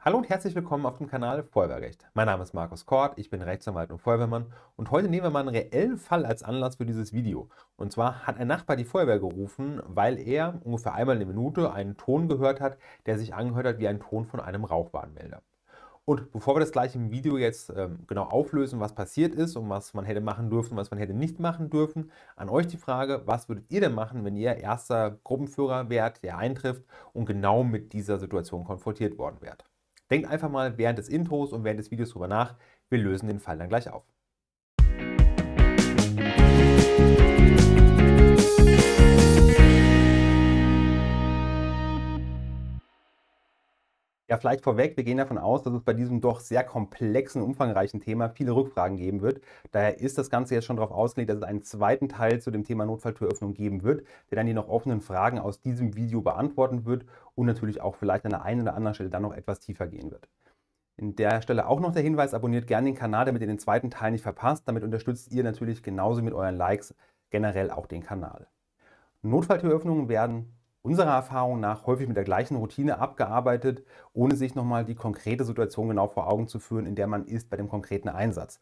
Hallo und herzlich willkommen auf dem Kanal Feuerwehrrecht. Mein Name ist Markus Kort, ich bin Rechtsanwalt und Feuerwehrmann und heute nehmen wir mal einen reellen Fall als Anlass für dieses Video. Und zwar hat ein Nachbar die Feuerwehr gerufen, weil er ungefähr einmal in der Minute einen Ton gehört hat, der sich angehört hat wie ein Ton von einem Rauchwarnmelder. Und bevor wir das gleich im Video jetzt ähm, genau auflösen, was passiert ist und was man hätte machen dürfen und was man hätte nicht machen dürfen, an euch die Frage, was würdet ihr denn machen, wenn ihr erster Gruppenführer wärt, der eintrifft und genau mit dieser Situation konfrontiert worden wärt? Denkt einfach mal während des Intros und während des Videos drüber nach. Wir lösen den Fall dann gleich auf. Ja, vielleicht vorweg, wir gehen davon aus, dass es bei diesem doch sehr komplexen, umfangreichen Thema viele Rückfragen geben wird. Daher ist das Ganze jetzt schon darauf ausgelegt, dass es einen zweiten Teil zu dem Thema Notfalltüröffnung geben wird, der dann die noch offenen Fragen aus diesem Video beantworten wird und natürlich auch vielleicht an der einen oder anderen Stelle dann noch etwas tiefer gehen wird. In der Stelle auch noch der Hinweis, abonniert gerne den Kanal, damit ihr den zweiten Teil nicht verpasst. Damit unterstützt ihr natürlich genauso mit euren Likes generell auch den Kanal. Notfalltüröffnungen werden unserer Erfahrung nach häufig mit der gleichen Routine abgearbeitet, ohne sich nochmal die konkrete Situation genau vor Augen zu führen, in der man ist bei dem konkreten Einsatz.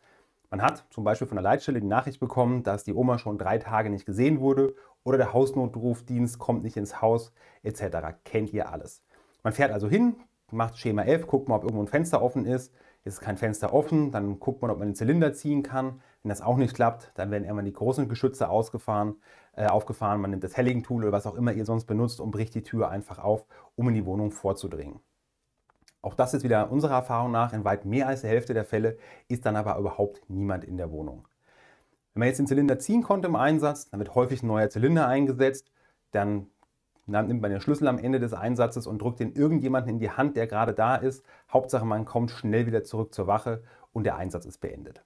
Man hat zum Beispiel von der Leitstelle die Nachricht bekommen, dass die Oma schon drei Tage nicht gesehen wurde oder der Hausnotrufdienst kommt nicht ins Haus etc. Kennt ihr alles. Man fährt also hin, macht Schema F, guckt mal, ob irgendwo ein Fenster offen ist. Ist kein Fenster offen, dann guckt man, ob man den Zylinder ziehen kann. Wenn das auch nicht klappt, dann werden irgendwann die großen Geschütze ausgefahren. Äh, aufgefahren, man nimmt das Helling-Tool oder was auch immer ihr sonst benutzt und bricht die Tür einfach auf, um in die Wohnung vorzudringen. Auch das ist wieder unserer Erfahrung nach, in weit mehr als der Hälfte der Fälle ist dann aber überhaupt niemand in der Wohnung. Wenn man jetzt den Zylinder ziehen konnte im Einsatz, dann wird häufig ein neuer Zylinder eingesetzt, dann nimmt man den Schlüssel am Ende des Einsatzes und drückt den irgendjemanden in die Hand, der gerade da ist. Hauptsache, man kommt schnell wieder zurück zur Wache und der Einsatz ist beendet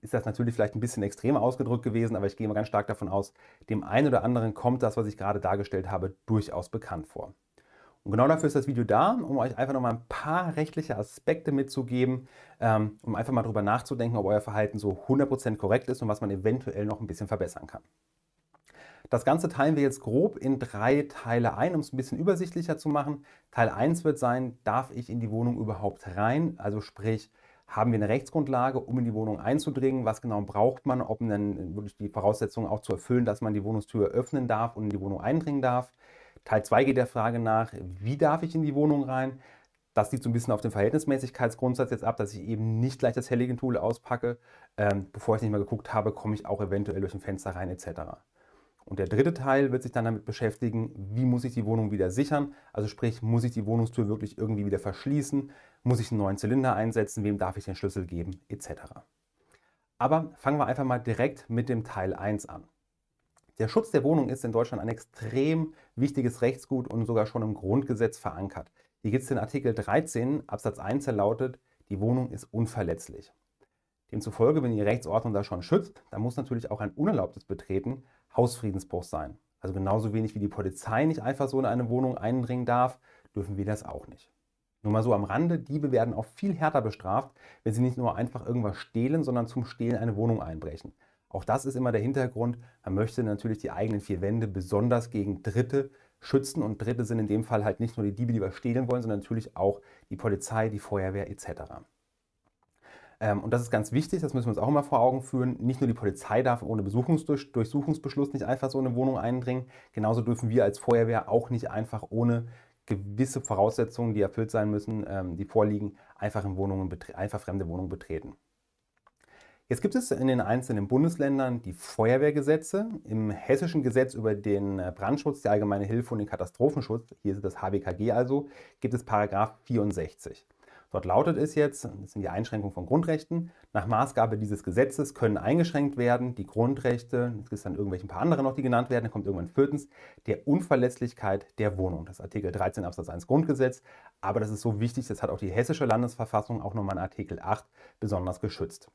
ist das natürlich vielleicht ein bisschen extrem ausgedrückt gewesen, aber ich gehe mal ganz stark davon aus, dem einen oder anderen kommt das, was ich gerade dargestellt habe, durchaus bekannt vor. Und genau dafür ist das Video da, um euch einfach nochmal ein paar rechtliche Aspekte mitzugeben, ähm, um einfach mal darüber nachzudenken, ob euer Verhalten so 100% korrekt ist und was man eventuell noch ein bisschen verbessern kann. Das Ganze teilen wir jetzt grob in drei Teile ein, um es ein bisschen übersichtlicher zu machen. Teil 1 wird sein, darf ich in die Wohnung überhaupt rein? Also sprich, haben wir eine Rechtsgrundlage, um in die Wohnung einzudringen? Was genau braucht man, um dann wirklich die Voraussetzungen auch zu erfüllen, dass man die Wohnungstür öffnen darf und in die Wohnung eindringen darf? Teil 2 geht der Frage nach, wie darf ich in die Wohnung rein? Das liegt so ein bisschen auf dem Verhältnismäßigkeitsgrundsatz jetzt ab, dass ich eben nicht gleich das Helligen-Tool auspacke, ähm, bevor ich nicht mal geguckt habe, komme ich auch eventuell durch ein Fenster rein etc. Und der dritte Teil wird sich dann damit beschäftigen, wie muss ich die Wohnung wieder sichern? Also sprich, muss ich die Wohnungstür wirklich irgendwie wieder verschließen? Muss ich einen neuen Zylinder einsetzen? Wem darf ich den Schlüssel geben? Etc. Aber fangen wir einfach mal direkt mit dem Teil 1 an. Der Schutz der Wohnung ist in Deutschland ein extrem wichtiges Rechtsgut und sogar schon im Grundgesetz verankert. Hier gibt es den Artikel 13 Absatz 1, der lautet, die Wohnung ist unverletzlich. Demzufolge, wenn die Rechtsordnung da schon schützt, dann muss natürlich auch ein unerlaubtes Betreten Hausfriedensbruch sein. Also genauso wenig wie die Polizei nicht einfach so in eine Wohnung eindringen darf, dürfen wir das auch nicht. Nur mal so am Rande, Diebe werden auch viel härter bestraft, wenn sie nicht nur einfach irgendwas stehlen, sondern zum Stehlen eine Wohnung einbrechen. Auch das ist immer der Hintergrund. Man möchte natürlich die eigenen vier Wände besonders gegen Dritte schützen und Dritte sind in dem Fall halt nicht nur die Diebe, die was stehlen wollen, sondern natürlich auch die Polizei, die Feuerwehr etc. Ähm, und das ist ganz wichtig, das müssen wir uns auch immer vor Augen führen. Nicht nur die Polizei darf ohne Besuchungsdurch Durchsuchungsbeschluss nicht einfach so in eine Wohnung eindringen. Genauso dürfen wir als Feuerwehr auch nicht einfach ohne gewisse Voraussetzungen, die erfüllt sein müssen, ähm, die vorliegen, einfach, in Wohnungen einfach fremde Wohnungen betreten. Jetzt gibt es in den einzelnen Bundesländern die Feuerwehrgesetze. Im hessischen Gesetz über den äh, Brandschutz, die allgemeine Hilfe und den Katastrophenschutz, hier ist das HBKG also, gibt es Paragraph 64. Dort lautet es jetzt, das sind die Einschränkungen von Grundrechten, nach Maßgabe dieses Gesetzes können eingeschränkt werden die Grundrechte, es gibt dann irgendwelche ein paar andere noch, die genannt werden, dann kommt irgendwann viertens, der Unverletzlichkeit der Wohnung. Das ist Artikel 13 Absatz 1 Grundgesetz, aber das ist so wichtig, das hat auch die hessische Landesverfassung auch nochmal in Artikel 8 besonders geschützt.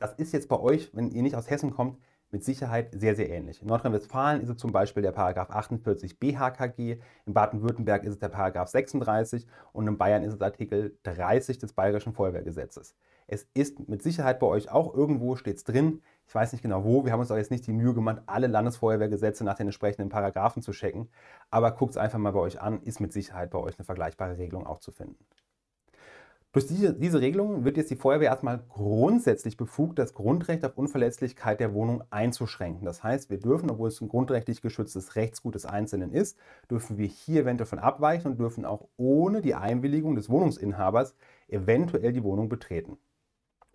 Das ist jetzt bei euch, wenn ihr nicht aus Hessen kommt, mit Sicherheit sehr, sehr ähnlich. In Nordrhein-Westfalen ist es zum Beispiel der Paragraph 48 BHKG, in Baden-Württemberg ist es der Paragraph 36 und in Bayern ist es Artikel 30 des Bayerischen Feuerwehrgesetzes. Es ist mit Sicherheit bei euch auch irgendwo stets drin. Ich weiß nicht genau wo. Wir haben uns auch jetzt nicht die Mühe gemacht, alle Landesfeuerwehrgesetze nach den entsprechenden Paragraphen zu checken. Aber guckt es einfach mal bei euch an. Ist mit Sicherheit bei euch eine vergleichbare Regelung auch zu finden. Durch diese, diese Regelung wird jetzt die Feuerwehr erstmal grundsätzlich befugt, das Grundrecht auf Unverletzlichkeit der Wohnung einzuschränken. Das heißt, wir dürfen, obwohl es ein grundrechtlich geschütztes Rechtsgut des Einzelnen ist, dürfen wir hier eventuell von abweichen und dürfen auch ohne die Einwilligung des Wohnungsinhabers eventuell die Wohnung betreten.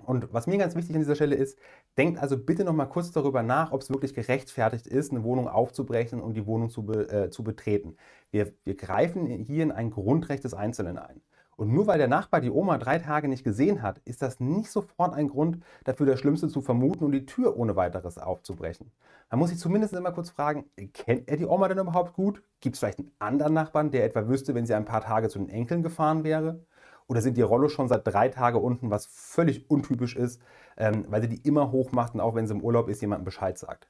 Und was mir ganz wichtig an dieser Stelle ist, denkt also bitte nochmal kurz darüber nach, ob es wirklich gerechtfertigt ist, eine Wohnung aufzubrechen und die Wohnung zu, be, äh, zu betreten. Wir, wir greifen hier in ein Grundrecht des Einzelnen ein. Und nur weil der Nachbar die Oma drei Tage nicht gesehen hat, ist das nicht sofort ein Grund dafür, das Schlimmste zu vermuten und die Tür ohne weiteres aufzubrechen. Man muss sich zumindest immer kurz fragen, kennt er die Oma denn überhaupt gut? Gibt es vielleicht einen anderen Nachbarn, der etwa wüsste, wenn sie ein paar Tage zu den Enkeln gefahren wäre? Oder sind die Rollo schon seit drei Tagen unten, was völlig untypisch ist, ähm, weil sie die immer hoch macht und auch wenn sie im Urlaub ist, jemandem Bescheid sagt?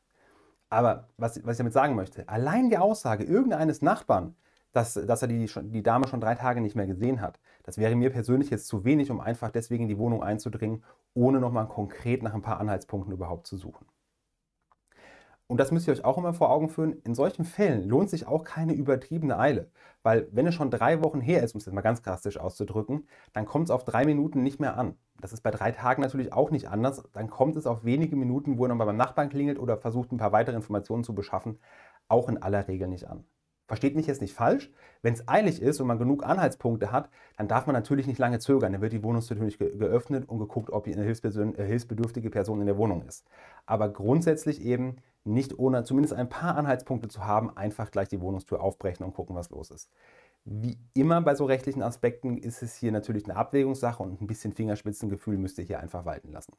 Aber was, was ich damit sagen möchte, allein die Aussage irgendeines Nachbarn, dass, dass er die, die Dame schon drei Tage nicht mehr gesehen hat. Das wäre mir persönlich jetzt zu wenig, um einfach deswegen in die Wohnung einzudringen, ohne nochmal konkret nach ein paar Anhaltspunkten überhaupt zu suchen. Und das müsst ihr euch auch immer vor Augen führen, in solchen Fällen lohnt sich auch keine übertriebene Eile. Weil wenn es schon drei Wochen her ist, um es jetzt mal ganz drastisch auszudrücken, dann kommt es auf drei Minuten nicht mehr an. Das ist bei drei Tagen natürlich auch nicht anders. Dann kommt es auf wenige Minuten, wo er nochmal beim Nachbarn klingelt oder versucht, ein paar weitere Informationen zu beschaffen, auch in aller Regel nicht an. Versteht mich jetzt nicht falsch, wenn es eilig ist und man genug Anhaltspunkte hat, dann darf man natürlich nicht lange zögern. Dann wird die Wohnungstür natürlich geöffnet und geguckt, ob eine äh, hilfsbedürftige Person in der Wohnung ist. Aber grundsätzlich eben nicht ohne zumindest ein paar Anhaltspunkte zu haben, einfach gleich die Wohnungstür aufbrechen und gucken, was los ist. Wie immer bei so rechtlichen Aspekten ist es hier natürlich eine Abwägungssache und ein bisschen Fingerspitzengefühl müsst ihr hier einfach walten lassen.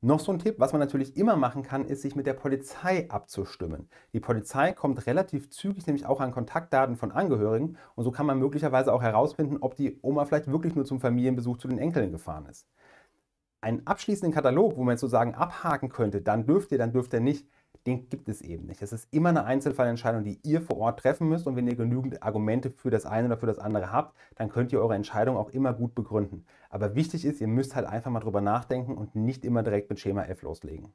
Noch so ein Tipp, was man natürlich immer machen kann, ist, sich mit der Polizei abzustimmen. Die Polizei kommt relativ zügig nämlich auch an Kontaktdaten von Angehörigen und so kann man möglicherweise auch herausfinden, ob die Oma vielleicht wirklich nur zum Familienbesuch zu den Enkeln gefahren ist einen abschließenden Katalog, wo man jetzt sozusagen abhaken könnte, dann dürft ihr, dann dürft ihr nicht, den gibt es eben nicht. Es ist immer eine Einzelfallentscheidung, die ihr vor Ort treffen müsst. Und wenn ihr genügend Argumente für das eine oder für das andere habt, dann könnt ihr eure Entscheidung auch immer gut begründen. Aber wichtig ist, ihr müsst halt einfach mal drüber nachdenken und nicht immer direkt mit Schema F loslegen.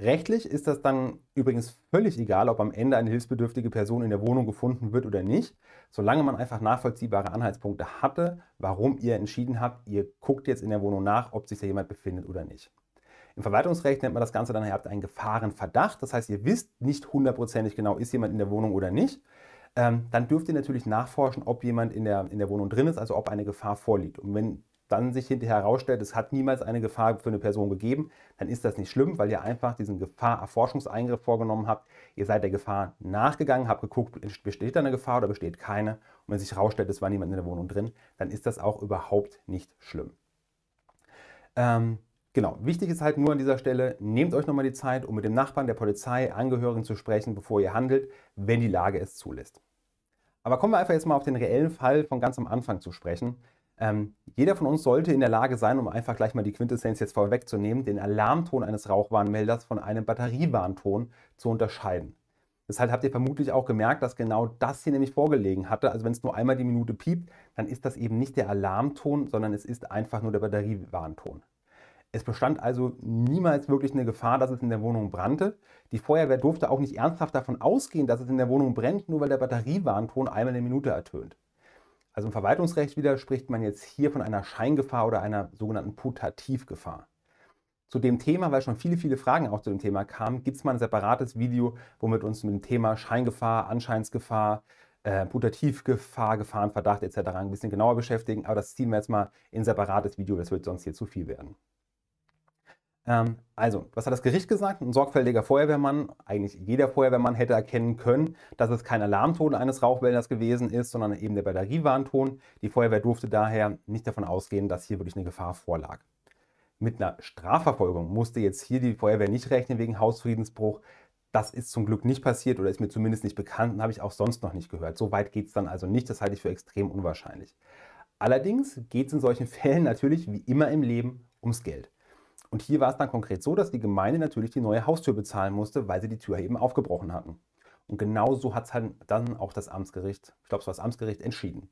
Rechtlich ist das dann übrigens völlig egal, ob am Ende eine hilfsbedürftige Person in der Wohnung gefunden wird oder nicht, solange man einfach nachvollziehbare Anhaltspunkte hatte, warum ihr entschieden habt, ihr guckt jetzt in der Wohnung nach, ob sich da jemand befindet oder nicht. Im Verwaltungsrecht nennt man das Ganze dann, ihr habt einen Gefahrenverdacht. Das heißt, ihr wisst nicht hundertprozentig genau, ist jemand in der Wohnung oder nicht. Ähm, dann dürft ihr natürlich nachforschen, ob jemand in der, in der Wohnung drin ist, also ob eine Gefahr vorliegt. Und wenn dann sich hinterher herausstellt, es hat niemals eine Gefahr für eine Person gegeben, dann ist das nicht schlimm, weil ihr einfach diesen Gefahrerforschungseingriff vorgenommen habt. Ihr seid der Gefahr nachgegangen, habt geguckt, besteht da eine Gefahr oder besteht keine. Und wenn sich herausstellt, es war niemand in der Wohnung drin, dann ist das auch überhaupt nicht schlimm. Ähm, Genau, wichtig ist halt nur an dieser Stelle, nehmt euch nochmal die Zeit, um mit dem Nachbarn, der Polizei, Angehörigen zu sprechen, bevor ihr handelt, wenn die Lage es zulässt. Aber kommen wir einfach jetzt mal auf den reellen Fall von ganz am Anfang zu sprechen. Ähm, jeder von uns sollte in der Lage sein, um einfach gleich mal die Quintessenz jetzt vorwegzunehmen, den Alarmton eines Rauchwarnmelders von einem Batteriewarnton zu unterscheiden. Deshalb habt ihr vermutlich auch gemerkt, dass genau das hier nämlich vorgelegen hatte. Also wenn es nur einmal die Minute piept, dann ist das eben nicht der Alarmton, sondern es ist einfach nur der Batteriewarnton. Es bestand also niemals wirklich eine Gefahr, dass es in der Wohnung brannte. Die Feuerwehr durfte auch nicht ernsthaft davon ausgehen, dass es in der Wohnung brennt, nur weil der Batteriewarnton einmal in der Minute ertönt. Also im Verwaltungsrecht wieder spricht man jetzt hier von einer Scheingefahr oder einer sogenannten Putativgefahr. Zu dem Thema, weil schon viele, viele Fragen auch zu dem Thema kamen, gibt es mal ein separates Video, womit uns mit dem Thema Scheingefahr, Anscheinsgefahr, äh, Putativgefahr, Gefahrenverdacht etc. ein bisschen genauer beschäftigen. Aber das ziehen wir jetzt mal in ein separates Video, das wird sonst hier zu viel werden. Ähm, also, was hat das Gericht gesagt? Ein sorgfältiger Feuerwehrmann, eigentlich jeder Feuerwehrmann hätte erkennen können, dass es kein Alarmton eines Rauchmelders gewesen ist, sondern eben der Batteriewarnton. Die Feuerwehr durfte daher nicht davon ausgehen, dass hier wirklich eine Gefahr vorlag. Mit einer Strafverfolgung musste jetzt hier die Feuerwehr nicht rechnen wegen Hausfriedensbruch. Das ist zum Glück nicht passiert oder ist mir zumindest nicht bekannt und habe ich auch sonst noch nicht gehört. So weit geht es dann also nicht, das halte ich für extrem unwahrscheinlich. Allerdings geht es in solchen Fällen natürlich wie immer im Leben ums Geld. Und hier war es dann konkret so, dass die Gemeinde natürlich die neue Haustür bezahlen musste, weil sie die Tür eben aufgebrochen hatten. Und genau so hat es halt dann auch das Amtsgericht, ich glaube es war das Amtsgericht, entschieden.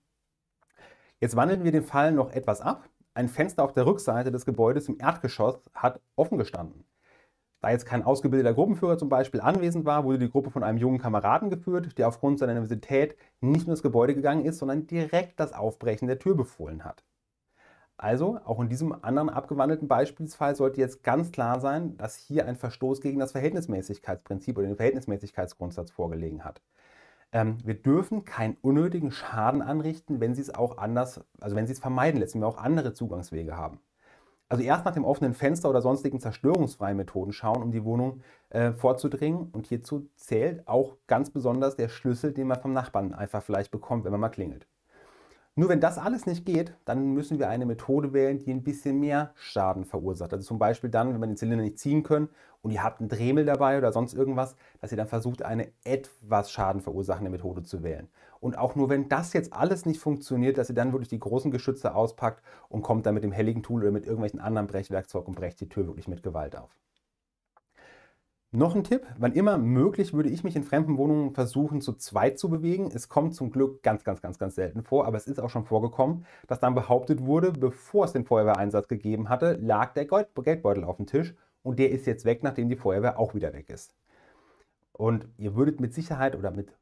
Jetzt wandeln wir den Fall noch etwas ab. Ein Fenster auf der Rückseite des Gebäudes im Erdgeschoss hat offen gestanden. Da jetzt kein ausgebildeter Gruppenführer zum Beispiel anwesend war, wurde die Gruppe von einem jungen Kameraden geführt, der aufgrund seiner Universität nicht nur das Gebäude gegangen ist, sondern direkt das Aufbrechen der Tür befohlen hat. Also auch in diesem anderen abgewandelten Beispielsfall sollte jetzt ganz klar sein, dass hier ein Verstoß gegen das Verhältnismäßigkeitsprinzip oder den Verhältnismäßigkeitsgrundsatz vorgelegen hat. Ähm, wir dürfen keinen unnötigen Schaden anrichten, wenn sie es auch anders, also wenn sie es vermeiden lässt, wenn wir auch andere Zugangswege haben. Also erst nach dem offenen Fenster oder sonstigen zerstörungsfreien Methoden schauen, um die Wohnung äh, vorzudringen. Und hierzu zählt auch ganz besonders der Schlüssel, den man vom Nachbarn einfach vielleicht bekommt, wenn man mal klingelt. Nur wenn das alles nicht geht, dann müssen wir eine Methode wählen, die ein bisschen mehr Schaden verursacht. Also zum Beispiel dann, wenn wir den Zylinder nicht ziehen können und ihr habt einen Dremel dabei oder sonst irgendwas, dass ihr dann versucht, eine etwas Schaden verursachende Methode zu wählen. Und auch nur wenn das jetzt alles nicht funktioniert, dass ihr dann wirklich die großen Geschütze auspackt und kommt dann mit dem helligen Tool oder mit irgendwelchen anderen Brechwerkzeug und brecht die Tür wirklich mit Gewalt auf. Noch ein Tipp, wann immer möglich würde ich mich in fremden Wohnungen versuchen, zu zweit zu bewegen. Es kommt zum Glück ganz, ganz, ganz, ganz selten vor, aber es ist auch schon vorgekommen, dass dann behauptet wurde, bevor es den Feuerwehreinsatz gegeben hatte, lag der Geldbeutel auf dem Tisch und der ist jetzt weg, nachdem die Feuerwehr auch wieder weg ist. Und ihr würdet mit Sicherheit oder mit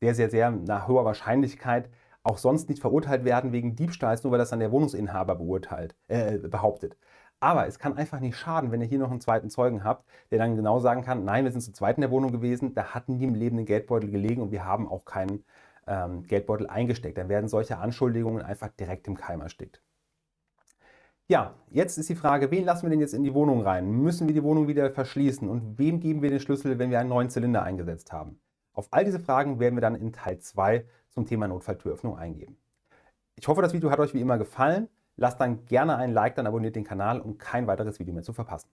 sehr, sehr, sehr nach hoher Wahrscheinlichkeit auch sonst nicht verurteilt werden wegen Diebstahls, nur weil das dann der Wohnungsinhaber beurteilt, äh, behauptet. Aber es kann einfach nicht schaden, wenn ihr hier noch einen zweiten Zeugen habt, der dann genau sagen kann, nein, wir sind zu zweit in der Wohnung gewesen, da hatten die im lebenden Geldbeutel gelegen und wir haben auch keinen ähm, Geldbeutel eingesteckt. Dann werden solche Anschuldigungen einfach direkt im Keim erstickt. Ja, jetzt ist die Frage, wen lassen wir denn jetzt in die Wohnung rein? Müssen wir die Wohnung wieder verschließen? Und wem geben wir den Schlüssel, wenn wir einen neuen Zylinder eingesetzt haben? Auf all diese Fragen werden wir dann in Teil 2 zum Thema Notfalltüröffnung eingehen. Ich hoffe, das Video hat euch wie immer gefallen. Lasst dann gerne ein Like, dann abonniert den Kanal, um kein weiteres Video mehr zu verpassen.